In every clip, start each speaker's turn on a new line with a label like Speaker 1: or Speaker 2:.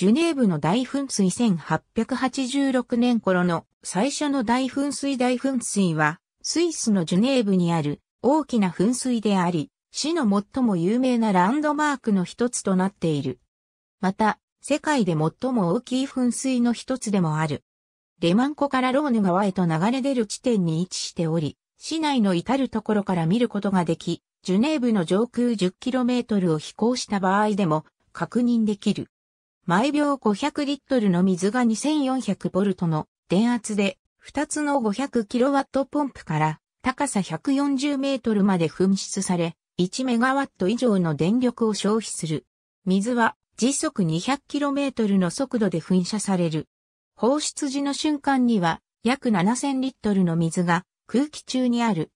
Speaker 1: ジュネーブの大噴水1886年頃の最初の大噴水大噴水は、スイスのジュネーブにある大きな噴水であり、市の最も有名なランドマークの一つとなっている。また、世界で最も大きい噴水の一つでもある。レマン湖からローヌ川へと流れ出る地点に位置しており、市内の至るところから見ることができ、ジュネーブの上空 10km を飛行した場合でも確認できる。毎秒500リットルの水が2400ボルトの電圧で、2つの 500kW ポンプから高さ140メートルまで噴出され、1メガワット以上の電力を消費する。水は時速 200km の速度で噴射される。放出時の瞬間には約7000リットルの水が空気中にある。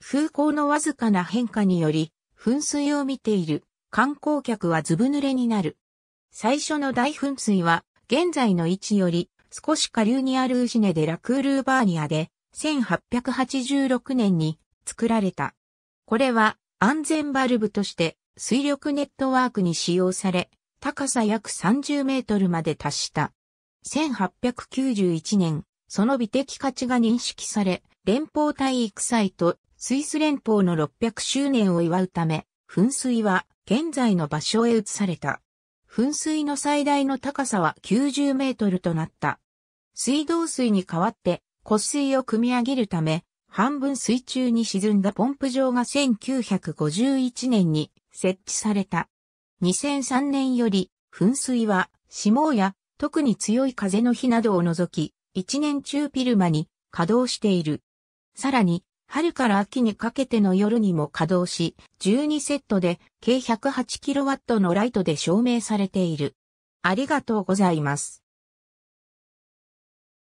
Speaker 1: 風向のわずかな変化により、噴水を見ている観光客はずぶ濡れになる。最初の大噴水は、現在の位置より少し下流にあるウシネでラクールーバーニアで1886年に作られた。これは安全バルブとして水力ネットワークに使用され、高さ約30メートルまで達した。1891年、その美的価値が認識され、連邦体育祭とスイス連邦の600周年を祝うため、噴水は現在の場所へ移された。噴水の最大の高さは90メートルとなった。水道水に代わって湖水を汲み上げるため、半分水中に沈んだポンプ場が1951年に設置された。2003年より噴水は霜や特に強い風の日などを除き、一年中ピルマに稼働している。さらに、春から秋にかけての夜にも稼働し、12セットで計 108kW のライトで照明されている。ありが
Speaker 2: とうございます。